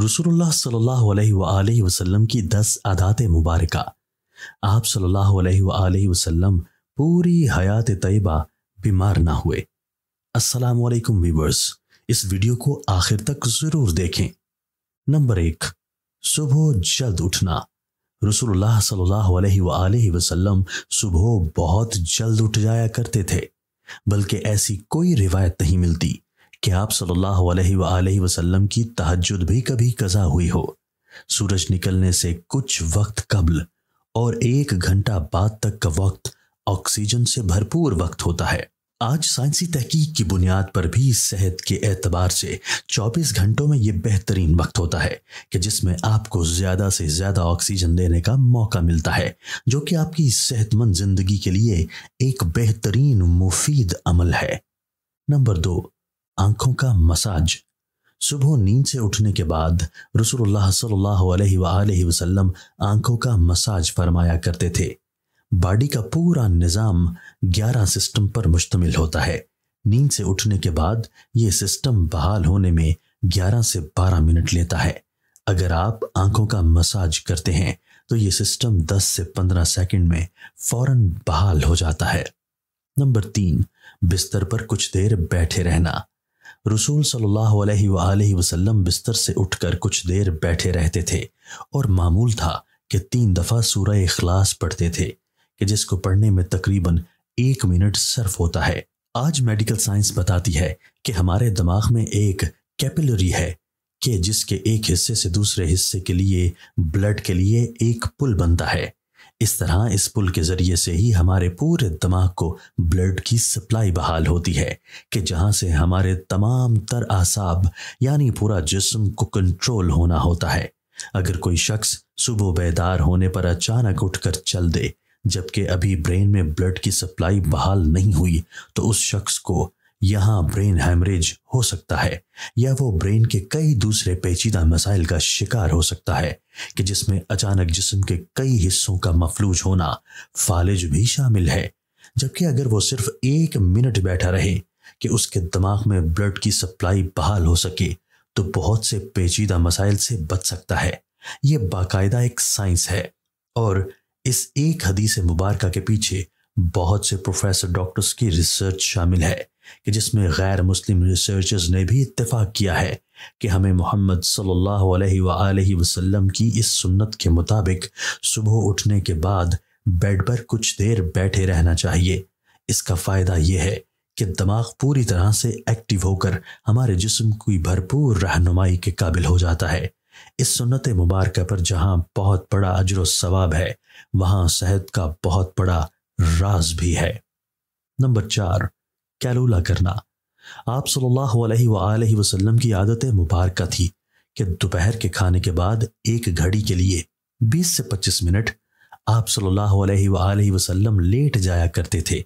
रसूलुल्लाह सल्लल्लाहु अलैहि वसल्लम की दस आदात मुबारक आप सल्लल्लाहु अलैहि वसल्लम पूरी हयात तयबा बीमार ना हुए वालेकुम वीवर्स इस वीडियो को आखिर तक ज़रूर देखें नंबर एक सुबह जल्द उठना रसूलुल्लाह सल्लल्लाहु अलैहि वसल्लम सुबह बहुत जल्द उठ जाया करते थे बल्कि ऐसी कोई रिवायत नहीं मिलती कि आप सल्लल्लाहु अलैहि वसल्लम की तहजद भी कभी कज़ा हुई हो सूरज निकलने से कुछ वक्त कबल और एक घंटा बाद तक का वक्त ऑक्सीजन से भरपूर वक्त होता है आज साइंसी तहकीक की बुनियाद पर भी सेहत के एतबार से 24 घंटों में ये बेहतरीन वक्त होता है कि जिसमें आपको ज़्यादा से ज़्यादा ऑक्सीजन लेने का मौका मिलता है जो कि आपकी सेहतमंद ज़िंदगी के लिए एक बेहतरीन मुफीद अमल है नंबर दो आंखों का मसाज सुबह नींद से उठने के बाद रसूलुल्लाह सल्लल्लाहु अलैहि वसल्लम आंखों का मसाज फरमाया करते थे बॉडी का पूरा निज़ाम 11 सिस्टम पर मुश्तमिल होता है नींद से उठने के बाद ये सिस्टम बहाल होने में 11 से 12 मिनट लेता है अगर आप आंखों का मसाज करते हैं तो ये सिस्टम 10 से 15 सेकंड में फौरन बहाल हो जाता है नंबर तीन बिस्तर पर कुछ देर बैठे रहना रसूल सल्लल्लाहु अलैहि वसल्लम बिस्तर से उठकर कुछ देर बैठे रहते थे और मामूल था कि तीन दफ़ा सूरह इखलास पढ़ते थे कि जिसको पढ़ने में तकरीबन एक मिनट सर्फ होता है आज मेडिकल साइंस बताती है कि हमारे दिमाग में एक कैपिलरी है कि जिसके एक हिस्से से दूसरे हिस्से के लिए ब्लड के लिए एक पुल बनता है इस तरह इस पुल के जरिए से ही हमारे पूरे दिमाग को ब्लड की सप्लाई बहाल होती है कि जहां से हमारे तमाम तर आसाब यानी पूरा जिस्म को कंट्रोल होना होता है अगर कोई शख्स सुबह बेदार होने पर अचानक उठकर चल दे जबकि अभी ब्रेन में ब्लड की सप्लाई बहाल नहीं हुई तो उस शख्स को यहाँ ब्रेन हैमरेज हो सकता है या वो ब्रेन के कई दूसरे पेचीदा मसाइल का शिकार हो सकता है कि जिसमें अचानक जिस्म के कई हिस्सों का मफलूज होना फालिज भी शामिल है जबकि अगर वो सिर्फ एक मिनट बैठा रहे कि उसके दिमाग में ब्लड की सप्लाई बहाल हो सके तो बहुत से पेचीदा मसाइल से बच सकता है ये बाकायदा एक साइंस है और इस एक हदीस मुबारका के पीछे बहुत से प्रोफेसर डॉक्टर्स की रिसर्च शामिल है कि जिसमें गैर मुस्लिम रिसर्चर्स ने भी इतफाक किया है कि हमें मोहम्मद अलैहि वसल्लम की इस सुन्नत के मुताबिक सुबह उठने के बाद बेड पर कुछ देर बैठे रहना चाहिए इसका फ़ायदा यह है कि दिमाग पूरी तरह से एक्टिव होकर हमारे जिस्म की भरपूर रहनुमाई के काबिल हो जाता है इस सुन्नत मुबारक पर जहाँ बहुत बड़ा अजर सवाब है वहां सेहत का बहुत बड़ा राज भी है नंबर चार कैलूला करना आप सल्लल्लाहु अलैहि वसल्लम की आदत मुबारक थी कि दोपहर के खाने के बाद एक घड़ी के लिए 20 से 25 मिनट आप सल्लल्लाहु अलैहि वसल्लम लेट जाया करते थे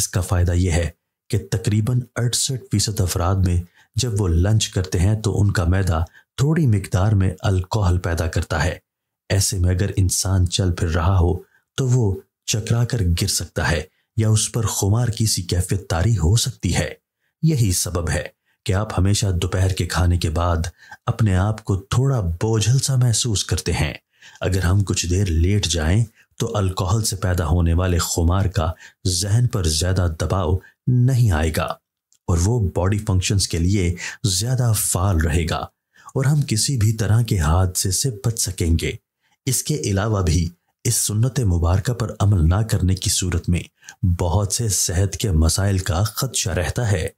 इसका फ़ायदा यह है कि तकरीबन अड़सठ फीसद अफराद में जब वो लंच करते हैं तो उनका मैदा थोड़ी मकदार में अल्कोहल पैदा करता है ऐसे में अगर इंसान चल फिर रहा हो तो वो चकरा कर गिर सकता है या उस पर खुमार की सी कैफियत तारी हो सकती है यही सबब है कि आप हमेशा दोपहर के खाने के बाद अपने आप को थोड़ा बोझल सा महसूस करते हैं अगर हम कुछ देर लेट जाएं तो अल्कोहल से पैदा होने वाले खुमार का जहन पर ज्यादा दबाव नहीं आएगा और वो बॉडी फंक्शंस के लिए ज्यादा फाल रहेगा और हम किसी भी तरह के हादसे से बच सकेंगे इसके अलावा भी इस सुन्नत मुबारक पर अमल ना करने की सूरत में बहुत से सेहत के मसाइल का खदशा रहता है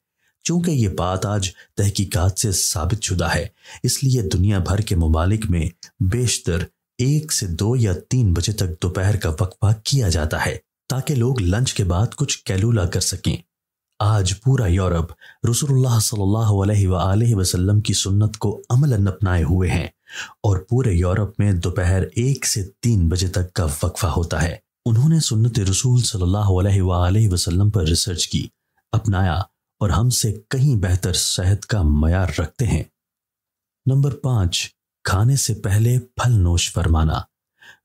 चूंकि ये बात आज तहकीकात से साबित शुदा है इसलिए दुनिया भर के ममालिक में बेशतर एक से दो या तीन बजे तक दोपहर का वक्फा किया जाता है ताकि लोग लंच के बाद कुछ कैलूला कर सकें आज पूरा यूरोप रसूलुल्लाह सल्लल्लाहु अलैहि वसल्लम की सुन्नत को अमलन अपनाए हुए हैं और पूरे यूरोप में दोपहर एक से तीन बजे तक का वक्फा होता है उन्होंने सुन्नत रसूल सल्लल्लाहु अलैहि वसल्लम पर रिसर्च की अपनाया और हमसे कहीं बेहतर सेहत का मैार रखते हैं नंबर पांच खाने से पहले फल नोश फरमाना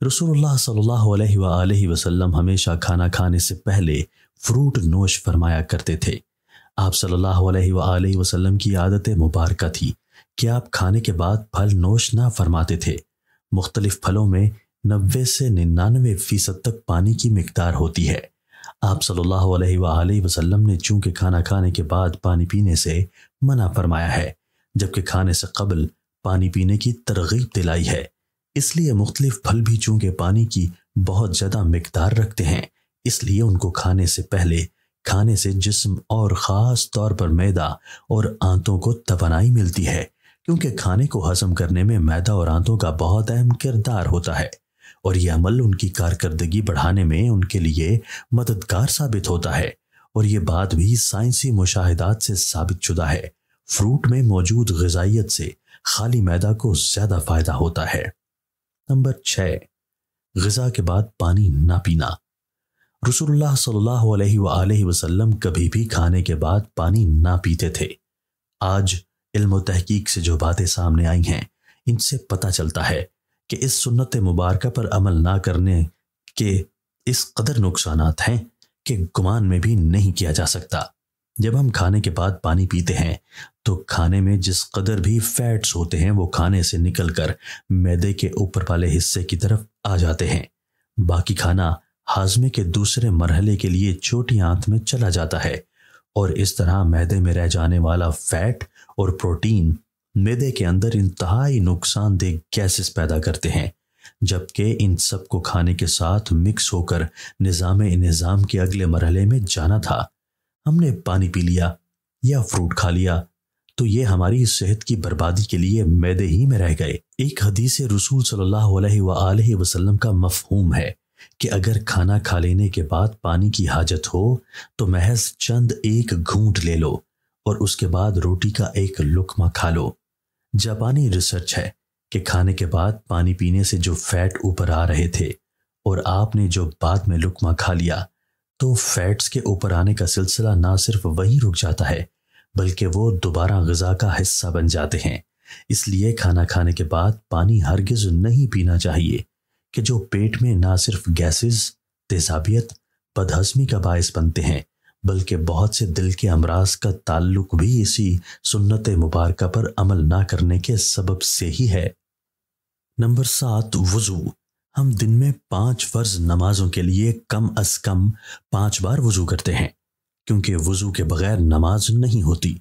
रसूलुल्लाह सल्लल्लाहु अलैहि वसल्लम हमेशा खाना खाने से पहले फ्रूट नोश फरमाया करते थे आप सल्लल्लाहु वसलम वसल्लम की आदत मुबारक थी कि आप खाने के बाद फल नोश ना फरमाते थे मुख्तलिफ फलों में नब्बे से निन्यानवे फीसद तक पानी की मकदार होती है आप सल्लल्लाहु अलैहि वसल्लम ने चूंकि खाना खाने के बाद पानी पीने से मना फरमाया है जबकि खाने से कबल पानी पीने की तरगीब दिलाई है इसलिए मुख्तलिफ फल भी चूंकि पानी की बहुत ज़्यादा मकदार रखते हैं इसलिए उनको खाने से पहले खाने से जिस्म और ख़ास तौर पर मैदा और आंतों को तवनाई मिलती है क्योंकि खाने को हजम करने में मैदा और आंतों का बहुत अहम किरदार होता है और ये अमल उनकी कारकर्दगी बढ़ाने में उनके लिए मददगार साबित होता है और ये बात भी साइंसी मुशाहदात से साबित शुदा है फ्रूट में मौजूद गजाइत से खाली मैदा को ज़्यादा फ़ायदा होता है नंबर छ गज़ा के बाद पानी ना पीना रसूलुल्लाह सल्लल्लाहु अलैहि वसल्लम कभी भी खाने के बाद पानी ना पीते थे आज इल्म तहकीक से जो बातें सामने आई हैं इनसे पता चलता है कि इस सुन्नत मुबारक पर अमल ना करने के इस कदर नुकसान हैं कि गुमान में भी नहीं किया जा सकता जब हम खाने के बाद पानी पीते हैं तो खाने में जिस कदर भी फैट्स होते हैं वो खाने से निकल कर मैदे के ऊपर वाले हिस्से की तरफ आ जाते हैं बाकी खाना हाजमे के दूसरे मरहले के लिए छोटी आंत में चला जाता है और इस तरह मैदे में रह जाने वाला फैट और प्रोटीन मैदे के अंदर इंतहाई नुकसानदेह गैसेस पैदा करते हैं जबकि इन सब को खाने के साथ मिक्स होकर निज़ाम निज़ाम के अगले मरहले में जाना था हमने पानी पी लिया या फ्रूट खा लिया तो ये हमारी सेहत की बर्बादी के लिए मैदे ही में रह गए एक हदीस रसूल सल्लल्लाहु अलैहि वसल्लम का मफहूम है कि अगर खाना खा लेने के बाद पानी की हाजत हो तो महज चंद एक घूंट ले लो और उसके बाद रोटी का एक लुकमा खा लो जापानी रिसर्च है कि खाने के बाद पानी पीने से जो फैट ऊपर आ रहे थे और आपने जो बाद में लुकमा खा लिया तो फैट्स के ऊपर आने का सिलसिला ना सिर्फ वहीं रुक जाता है बल्कि वो दोबारा गजा का हिस्सा बन जाते हैं इसलिए खाना खाने के बाद पानी हरगिज नहीं पीना चाहिए कि जो पेट में ना सिर्फ गैसेस तेजाबियत बदहजमी का बायस बनते हैं बल्कि बहुत से दिल के अमराज का ताल्लुक भी इसी सुन्नत मुबारक पर अमल ना करने के सबब से ही है नंबर सात वज़ू हम दिन में पांच फर्ज नमाजों के लिए कम अज कम पांच बार वज़ू करते हैं क्योंकि वज़ू के बगैर नमाज नहीं होती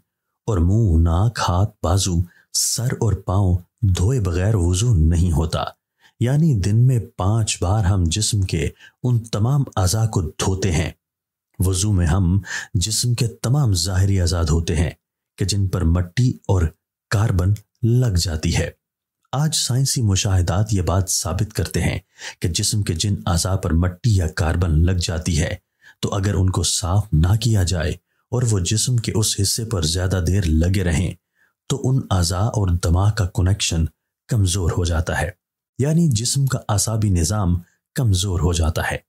और मुंह नाक हाथ बाजू सर और पांव धोए बगैर वज़ू नहीं होता यानी दिन में पांच बार हम जिस्म के उन तमाम अज़ा को धोते हैं वजू में हम जिस्म के तमाम ज़ाहरी आज़ाद होते हैं कि जिन पर मट्टी और कार्बन लग जाती है आज साइंसी मुशाहदात ये बात साबित करते हैं कि जिस्म के जिन अज़ा पर मट्टी या कार्बन लग जाती है तो अगर उनको साफ ना किया जाए और वो जिस्म के उस हिस्से पर ज़्यादा देर लगे रहें तो उन अज़ा और दमा का कनेक्शन कमज़ोर हो जाता है यानी जिस्म का असाबी निज़ाम कमज़ोर हो जाता है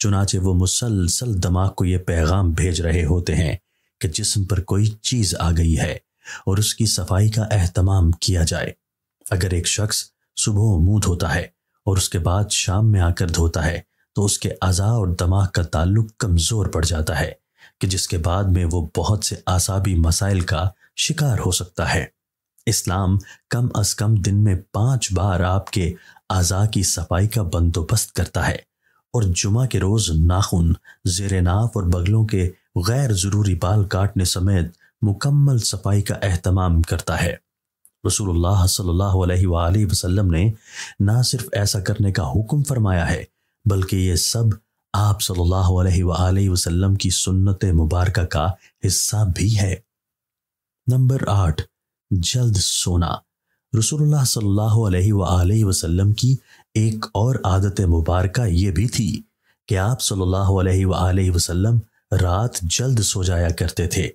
चुनाचे वो मुसलसल दमाग को ये पैगाम भेज रहे होते हैं कि जिस्म पर कोई चीज़ आ गई है और उसकी सफाई का अहतमाम किया जाए अगर एक शख्स सुबह मुंह धोता है और उसके बाद शाम में आकर धोता है तो उसके अज़ा और दमाग का ताल्लुक कमज़ोर पड़ जाता है कि जिसके बाद में वो बहुत से आसाबी मसाइल का शिकार हो सकता है इस्लाम कम अज कम दिन में पांच बार आपके अज़ा की सफाई का बंदोबस्त करता है और जुमा के रोज़ नाखून जेर नाफ और बगलों के गैर ज़रूरी बाल काटने समेत मुकम्मल सफाई का अहतमाम करता है रसूल सल्लल्लाहु अलैहि वसल्लम ने ना सिर्फ ऐसा करने का हुक्म फरमाया है बल्कि ये सब आप सल्लल्लाहु अलैहि वसल्लम की सुन्नत मुबारक का हिस्सा भी है नंबर आठ जल्द सोना रसूलुल्लाह सल्लल्लाहु अलैहि वसल्लम की एक और आदत मुबारक ये भी थी कि आप सल्लल्लाहु अलैहि वसल्लम रात जल्द सो जाया करते थे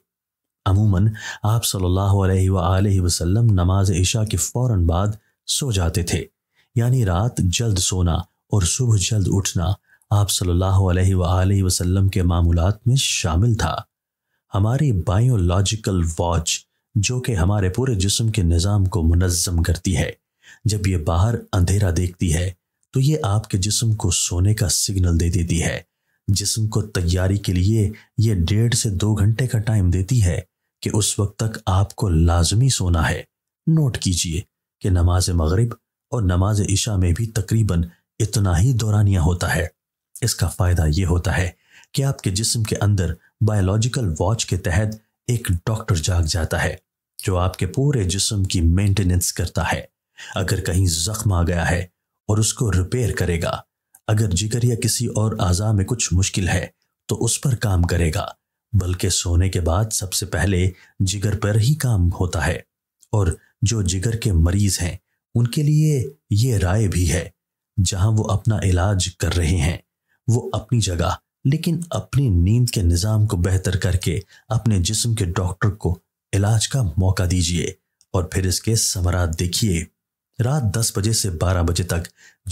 अमूमन आप सल्लल्लाहु अलैहि वसल्लम नमाज ईशा के फ़ौर बाद सो जाते थे यानी रात जल्द सोना और सुबह जल्द उठना आप सल्लल्लाहु अलैहि वसल्लम के मामूलत में शामिल था हमारी बायोलॉजिकल वॉच जो कि हमारे पूरे जिस्म के निज़ाम को मुनज़म करती है जब ये बाहर अंधेरा देखती है तो ये आपके जिस्म को सोने का सिग्नल दे देती है जिस्म को तैयारी के लिए यह डेढ़ से दो घंटे का टाइम देती है कि उस वक्त तक आपको लाजमी सोना है नोट कीजिए कि नमाज मगरिब और नमाज ईशा में भी तकरीबन इतना ही दौरानिया होता है इसका फ़ायदा ये होता है कि आपके जिस्म के अंदर बायोलॉजिकल वॉच के तहत एक डॉक्टर जाग जाता है जो आपके पूरे जिस्म की मेंटेनेंस करता है अगर कहीं जख्म आ गया है और उसको रिपेयर करेगा अगर जिगर या किसी और आजा में कुछ मुश्किल है तो उस पर काम करेगा बल्कि सोने के बाद सबसे पहले जिगर पर ही काम होता है और जो जिगर के मरीज हैं उनके लिए ये राय भी है जहां वो अपना इलाज कर रहे हैं वो अपनी जगह लेकिन अपनी नींद के निज़ाम को बेहतर करके अपने जिस्म के डॉक्टर को इलाज का मौका दीजिए और फिर इसके समरात देखिए रात 10 बजे से 12 बजे तक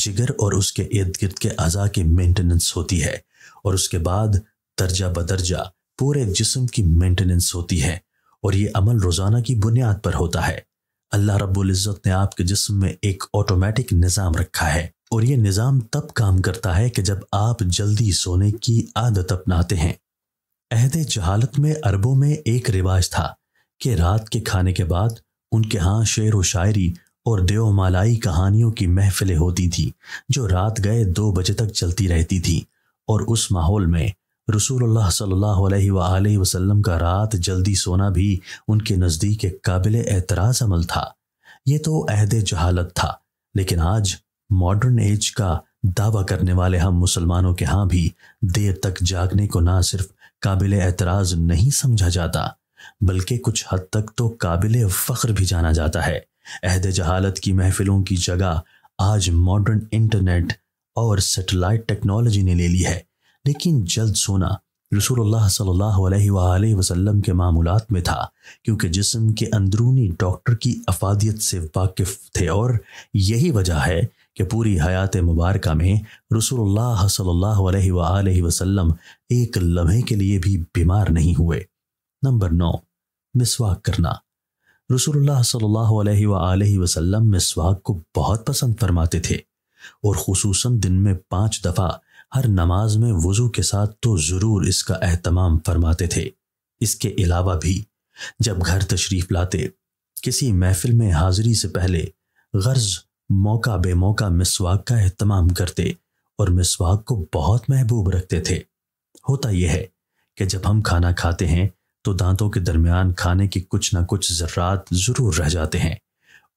जिगर और उसके इर्द गिर्द के अज़ा की मेंटेनेंस होती है और उसके बाद दर्जा बदर्जा पूरे जिस्म की मेंटेनेंस होती है और ये अमल रोज़ाना की बुनियाद पर होता है अल्लाह रब्बुल इज़्ज़त ने आपके जिस्म में एक ऑटोमेटिक निज़ाम रखा है और ये निज़ाम तब काम करता है कि जब आप जल्दी सोने की आदत अपनाते हैं अहद जहालत में अरबों में एक रिवाज था कि रात के खाने के बाद उनके यहाँ शेर व शायरी और देवमालाई कहानियों की महफिलें होती थी जो रात गए दो बजे तक चलती रहती थी और उस माहौल में रसूलुल्लाह सल्लल्लाहु अलैहि वसल्लम का रात जल्दी सोना भी उनके नज़दीक एक काबिल एतराज़ अमल था ये तो अहद जहालत था लेकिन आज मॉडर्न एज का दावा करने वाले हम मुसलमानों के यहाँ भी देर तक जागने को ना सिर्फ काबिल एतराज़ नहीं समझा जाता बल्कि कुछ हद तक तो काबिल फ़ख्र भी जाना जाता है अहद जहालत की महफिलों की जगह आज मॉडर्न इंटरनेट और सेटेलाइट टेक्नोलॉजी ने ले ली है लेकिन जल्द सोना रसूलुल्लाह वसल्लम के मामूलत में था क्योंकि जिसम के अंदरूनी डॉक्टर की अफादियत से वाकिफ थे और यही वजह है कि पूरी हयात मुबारक में रसूलुल्लाह वसल्लम एक लम्हे के लिए भी बीमार नहीं हुए नंबर नौ मिसवाक करना रसूलुल्लाह सल्लल्लाहु अलैहि वसल्लम मिसवाक को बहुत पसंद फरमाते थे और खसूसन दिन में पाँच दफ़ा हर नमाज में वज़ू के साथ तो ज़रूर इसका अहतमाम फरमाते थे इसके अलावा भी जब घर तशरीफ़ लाते किसी महफिल में हाज़िरी से पहले गर्ज मौका बेमौका मिसवाक का अहतमाम करते और मिसवाक को बहुत महबूब रखते थे होता यह है कि जब हम खाना खाते हैं तो दांतों के दरमियान खाने के कुछ ना कुछ जर्रात ज़रूर रह जाते हैं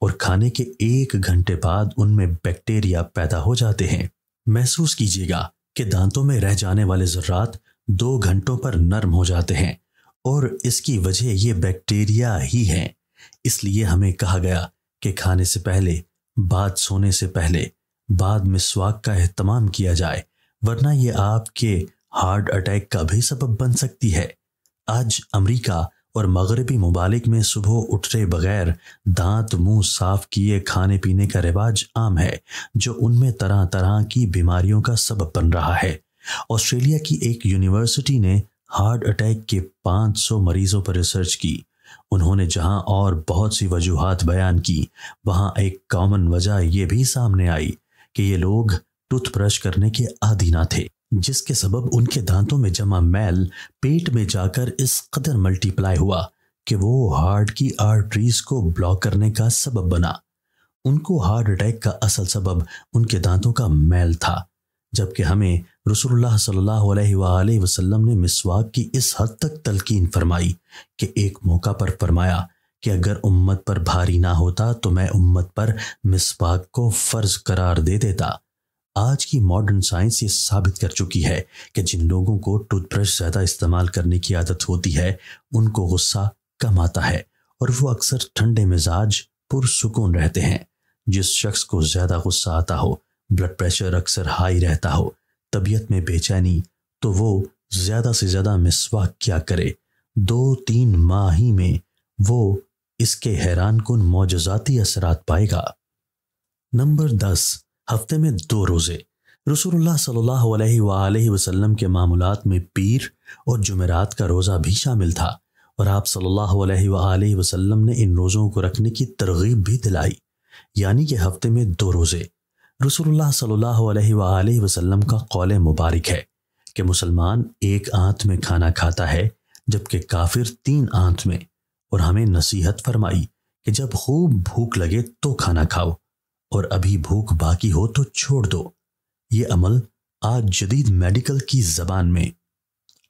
और खाने के एक घंटे बाद उनमें बैक्टीरिया पैदा हो जाते हैं महसूस कीजिएगा कि दांतों में रह जाने वाले जर्रात दो घंटों पर नर्म हो जाते हैं और इसकी वजह ये बैक्टीरिया ही है इसलिए हमें कहा गया कि खाने से पहले बाद सोने से पहले बाद में स्वाग का अहतमाम किया जाए वरना ये आपके हार्ट अटैक का भी सबब बन सकती है आज अमेरिका और मगरबी ममालिक में सुबह उठते बगैर दांत मुंह साफ किए खाने पीने का रिवाज आम है जो उनमें तरह तरह की बीमारियों का सबब बन रहा है ऑस्ट्रेलिया की एक यूनिवर्सिटी ने हार्ट अटैक के 500 मरीजों पर रिसर्च की उन्होंने जहां और बहुत सी वजूहत बयान की वहां एक कॉमन वजह यह भी सामने आई कि ये लोग टूथब्रश करने के आदि ना थे जिसके सबब उनके दांतों में जमा मैल पेट में जाकर इस कदर मल्टीप्लाई हुआ कि वो हार्ट की आर्टरीज को ब्लॉक करने का सबब बना उनको हार्ट अटैक का असल सबब उनके दांतों का मैल था जबकि हमें रसूलुल्लाह सल्लल्लाहु अलैहि वसल्लम ने मिसवाक की इस हद तक तलकीन फरमाई कि एक मौका पर फरमाया कि अगर उम्मत पर भारी ना होता तो मैं उम्मत पर मिसवाक को फ़र्ज करार दे देता आज की मॉडर्न साइंस ये साबित कर चुकी है कि जिन लोगों को टूथब्रश ज़्यादा इस्तेमाल करने की आदत होती है उनको गुस्सा कम आता है और वो अक्सर ठंडे मिजाज पुरसकून रहते हैं जिस शख्स को ज़्यादा गुस्सा आता हो ब्लड प्रेशर अक्सर हाई रहता हो तबीयत में बेचैनी तो वो ज़्यादा से ज़्यादा मिसवा क्या करे दो तीन माह ही में वो इसके हैरान कन मोजाती असरात पाएगा नंबर दस हफ्ते में दो रोज़े रसूलुल्लाह सल्लल्लाहु अलैहि वसल्लम के मामूलत में पीर और जुमेरात का रोज़ा भी शामिल था और आप सल्लल्लाहु अलैहि वसल्लम ने इन रोज़ों को रखने की तरगीब भी दिलाई यानी कि हफ्ते में दो रोज़े रसूलुल्लाह सल्लल्लाहु अलैहि वसल्लम का कौल मुबारक है कि मुसलमान एक आंत में खाना खाता है जबकि काफिर तीन आंत में और हमें नसीहत फरमाई कि जब खूब भूख लगे तो खाना खाओ और अभी भूख बाकी हो तो छोड़ दो ये अमल आज जदीद मेडिकल की जबान में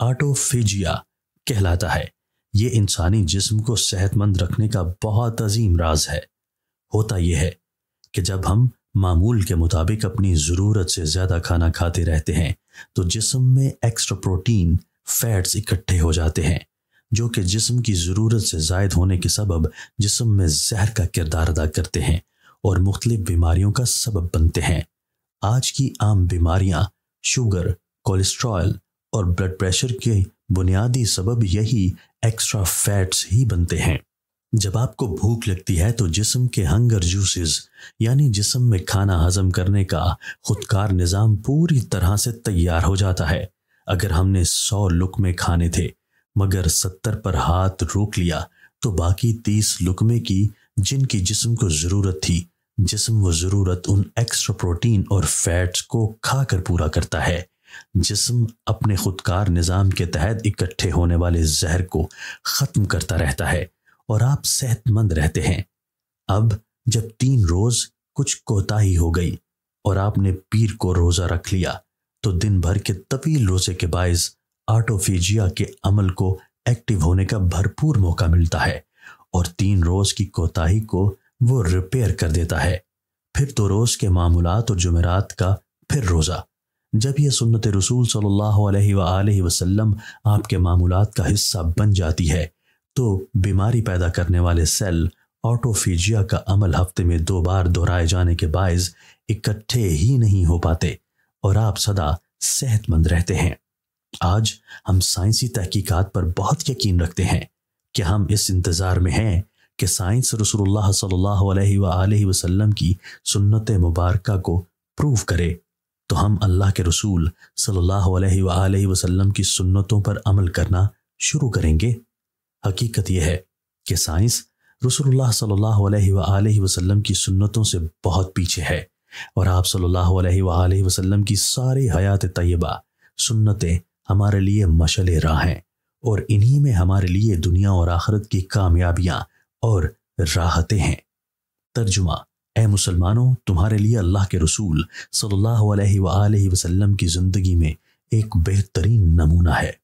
आटोफेजिया कहलाता है ये इंसानी जिस्म को सेहतमंद रखने का बहुत अजीम राज है होता यह है कि जब हम मामूल के मुताबिक अपनी ज़रूरत से ज़्यादा खाना खाते रहते हैं तो जिस्म में एक्स्ट्रा प्रोटीन फैट्स इकट्ठे हो जाते हैं जो कि जिस्म की ज़रूरत से जायद होने के सबब जिस्म में जहर का किरदार अदा करते हैं और मुख्तलि बीमारियों का सबब बनते हैं आज की आम बीमारियां शुगर कोलेस्ट्रॉल और ब्लड प्रेशर के बुनियादी सबब यही एक्स्ट्रा फैट्स ही बनते हैं जब आपको भूख लगती है तो जिसम के हंगर जूसेस यानी जिसम में खाना हजम करने का खुदकार निज़ाम पूरी तरह से तैयार हो जाता है अगर हमने सौ लुकमे खाने थे मगर सत्तर पर हाथ रोक लिया तो बाकी तीस लुकमे की जिनकी जिसम को ज़रूरत थी जिसम वो ज़रूरत उन एक्स्ट्रा प्रोटीन और फैट्स को खाकर पूरा करता है जिसम अपने खुदकार निज़ाम के तहत इकट्ठे होने वाले जहर को ख़त्म करता रहता है और आप सेहतमंद रहते हैं अब जब तीन रोज़ कुछ कोताही हो गई और आपने पीर को रोज़ा रख लिया तो दिन भर के तवील रोज़े के बायस आटोफीजिया के अमल को एक्टिव होने का भरपूर मौका मिलता है और तीन रोज़ की कोताही को वो रिपेयर कर देता है फिर तो रोज़ के मामूलात और जुमेरात का फिर रोज़ा जब यह सुन्नत रसूल सल्लल्लाहु अलैहि वसल्लम आपके मामूलात का हिस्सा बन जाती है तो बीमारी पैदा करने वाले सेल ऑटोफीजिया का अमल हफ्ते में दो बार दोहराए जाने के बायस इकट्ठे ही नहीं हो पाते और आप सदा सेहतमंद रहते हैं आज हम साइंसी तहकीकात पर बहुत यकीन रखते हैं कि हम इस इंतज़ार में हैं कि साइंस रसोल्ला सल्लल्लाहु वसल्लम की सुन्नत मुबारक को प्रूव करे तो हम अल्लाह के रसूल सल्ला अलैहि वसल्लम की सुन्नतों पर अमल करना शुरू करेंगे हकीकत यह है कि साइंस रसोल्ला सल्ला वसल्लम की सुन्नतों से बहुत पीछे है और आप सल्ला वसलम वसल्लम की सारी हयात तयबा सुन्नतें हमारे लिए मशल राह हैं और इन्हीं में हमारे लिए दुनिया और आखरत की कामयाबियाँ और राहतें हैं तर्जुमा ए मुसलमानों तुम्हारे लिए अल्लाह के रसूल सल्लल्लाहु अलैहि वसल्लम की ज़िंदगी में एक बेहतरीन नमूना है